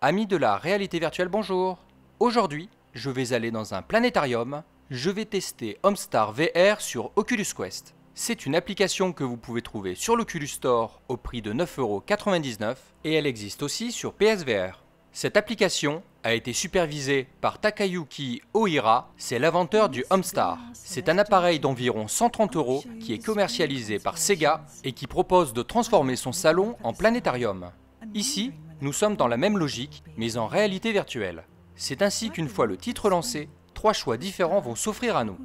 Amis de la réalité virtuelle, bonjour Aujourd'hui, je vais aller dans un planétarium, je vais tester Homestar VR sur Oculus Quest. C'est une application que vous pouvez trouver sur l'Oculus Store au prix de 9,99€ et elle existe aussi sur PSVR. Cette application a été supervisée par Takayuki Ohira, c'est l'inventeur du Homestar. C'est un appareil d'environ 130€ qui est commercialisé par Sega et qui propose de transformer son salon en planétarium. Ici, nous sommes dans la même logique, mais en réalité virtuelle. C'est ainsi qu'une fois le titre lancé, trois choix différents vont s'offrir à nous.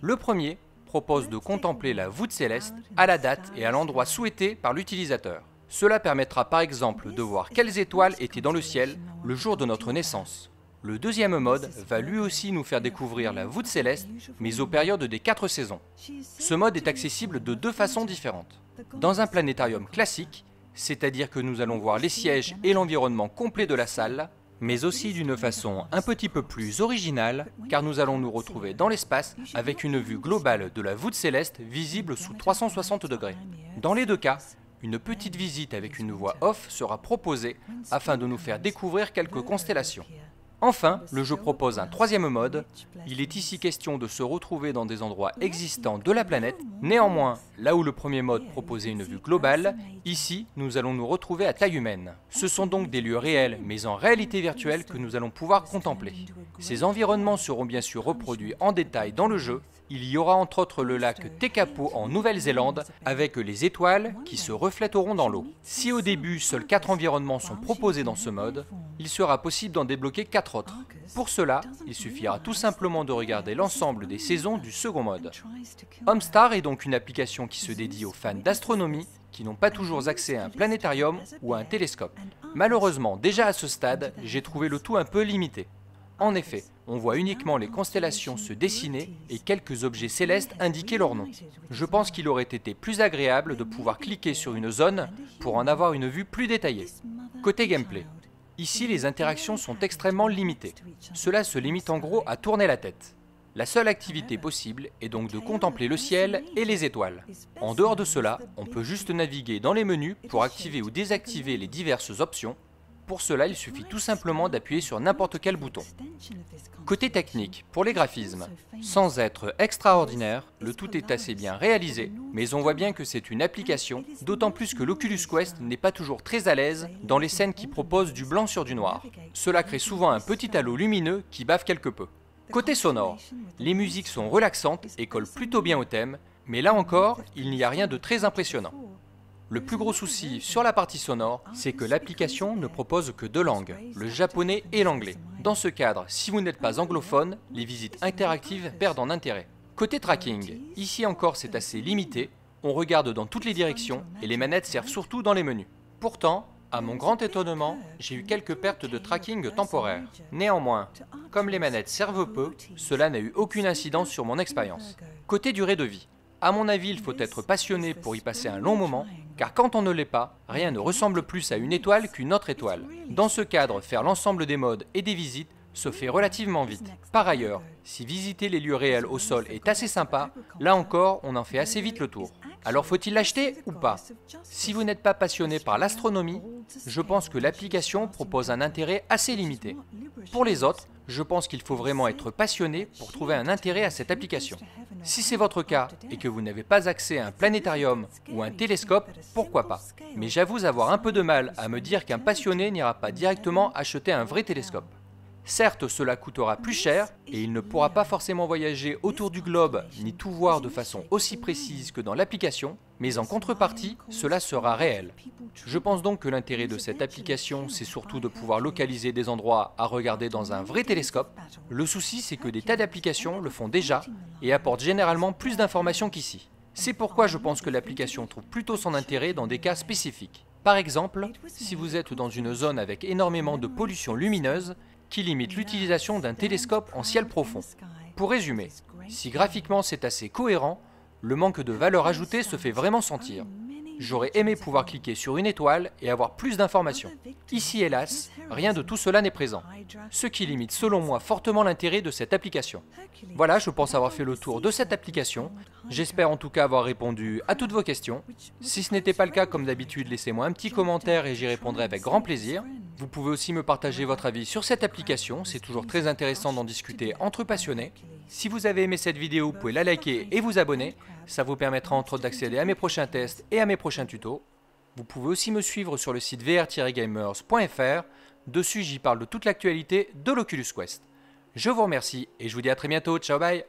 Le premier propose de contempler la voûte céleste à la date et à l'endroit souhaité par l'utilisateur. Cela permettra par exemple de voir quelles étoiles étaient dans le ciel le jour de notre naissance. Le deuxième mode va lui aussi nous faire découvrir la voûte céleste, mais aux périodes des quatre saisons. Ce mode est accessible de deux façons différentes. Dans un planétarium classique, c'est-à-dire que nous allons voir les sièges et l'environnement complet de la salle, mais aussi d'une façon un petit peu plus originale, car nous allons nous retrouver dans l'espace avec une vue globale de la voûte céleste visible sous 360 degrés. Dans les deux cas, une petite visite avec une voix off sera proposée afin de nous faire découvrir quelques constellations. Enfin, le jeu propose un troisième mode. Il est ici question de se retrouver dans des endroits existants de la planète. Néanmoins, là où le premier mode proposait une vue globale, ici, nous allons nous retrouver à taille humaine. Ce sont donc des lieux réels, mais en réalité virtuelle, que nous allons pouvoir contempler. Ces environnements seront bien sûr reproduits en détail dans le jeu. Il y aura entre autres le lac Tekapo en Nouvelle-Zélande, avec les étoiles qui se reflèteront dans l'eau. Si au début, seuls quatre environnements sont proposés dans ce mode, il sera possible d'en débloquer 4 autres. Ah, pour cela, il suffira tout simplement de regarder l'ensemble des saisons du second mode. Homestar est donc une application qui se dédie aux fans d'astronomie qui n'ont pas toujours accès à un planétarium ou à un télescope. Malheureusement, déjà à ce stade, j'ai trouvé le tout un peu limité. En effet, on voit uniquement les constellations se dessiner et quelques objets célestes indiquer leur nom. Je pense qu'il aurait été plus agréable de pouvoir cliquer sur une zone pour en avoir une vue plus détaillée. Côté gameplay, Ici, les interactions sont extrêmement limitées. Cela se limite en gros à tourner la tête. La seule activité possible est donc de contempler le ciel et les étoiles. En dehors de cela, on peut juste naviguer dans les menus pour activer ou désactiver les diverses options pour cela, il suffit tout simplement d'appuyer sur n'importe quel bouton. Côté technique, pour les graphismes, sans être extraordinaire, le tout est assez bien réalisé, mais on voit bien que c'est une application, d'autant plus que l'Oculus Quest n'est pas toujours très à l'aise dans les scènes qui proposent du blanc sur du noir. Cela crée souvent un petit halo lumineux qui bave quelque peu. Côté sonore, les musiques sont relaxantes et collent plutôt bien au thème, mais là encore, il n'y a rien de très impressionnant. Le plus gros souci sur la partie sonore, c'est que l'application ne propose que deux langues, le japonais et l'anglais. Dans ce cadre, si vous n'êtes pas anglophone, les visites interactives perdent en intérêt. Côté tracking, ici encore c'est assez limité, on regarde dans toutes les directions et les manettes servent surtout dans les menus. Pourtant, à mon grand étonnement, j'ai eu quelques pertes de tracking temporaires. Néanmoins, comme les manettes servent peu, cela n'a eu aucune incidence sur mon expérience. Côté durée de vie, à mon avis, il faut être passionné pour y passer un long moment, car quand on ne l'est pas, rien ne ressemble plus à une étoile qu'une autre étoile. Dans ce cadre, faire l'ensemble des modes et des visites se fait relativement vite. Par ailleurs, si visiter les lieux réels au sol est assez sympa, là encore, on en fait assez vite le tour. Alors faut-il l'acheter ou pas Si vous n'êtes pas passionné par l'astronomie, je pense que l'application propose un intérêt assez limité. Pour les autres, je pense qu'il faut vraiment être passionné pour trouver un intérêt à cette application. Si c'est votre cas et que vous n'avez pas accès à un planétarium ou un télescope, pourquoi pas Mais j'avoue avoir un peu de mal à me dire qu'un passionné n'ira pas directement acheter un vrai télescope. Certes, cela coûtera plus cher et il ne pourra pas forcément voyager autour du globe ni tout voir de façon aussi précise que dans l'application, mais en contrepartie, cela sera réel. Je pense donc que l'intérêt de cette application, c'est surtout de pouvoir localiser des endroits à regarder dans un vrai télescope. Le souci, c'est que des tas d'applications le font déjà et apportent généralement plus d'informations qu'ici. C'est pourquoi je pense que l'application trouve plutôt son intérêt dans des cas spécifiques. Par exemple, si vous êtes dans une zone avec énormément de pollution lumineuse, qui limite l'utilisation d'un télescope en ciel profond. Pour résumer, si graphiquement c'est assez cohérent, le manque de valeur ajoutée se fait vraiment sentir. J'aurais aimé pouvoir cliquer sur une étoile et avoir plus d'informations. Ici, hélas, rien de tout cela n'est présent, ce qui limite selon moi fortement l'intérêt de cette application. Voilà, je pense avoir fait le tour de cette application. J'espère en tout cas avoir répondu à toutes vos questions. Si ce n'était pas le cas, comme d'habitude, laissez-moi un petit commentaire et j'y répondrai avec grand plaisir. Vous pouvez aussi me partager votre avis sur cette application, c'est toujours très intéressant d'en discuter entre passionnés. Si vous avez aimé cette vidéo, vous pouvez la liker et vous abonner, ça vous permettra entre autres d'accéder à mes prochains tests et à mes prochains tutos. Vous pouvez aussi me suivre sur le site vr-gamers.fr, dessus j'y parle de toute l'actualité de l'Oculus Quest. Je vous remercie et je vous dis à très bientôt, ciao bye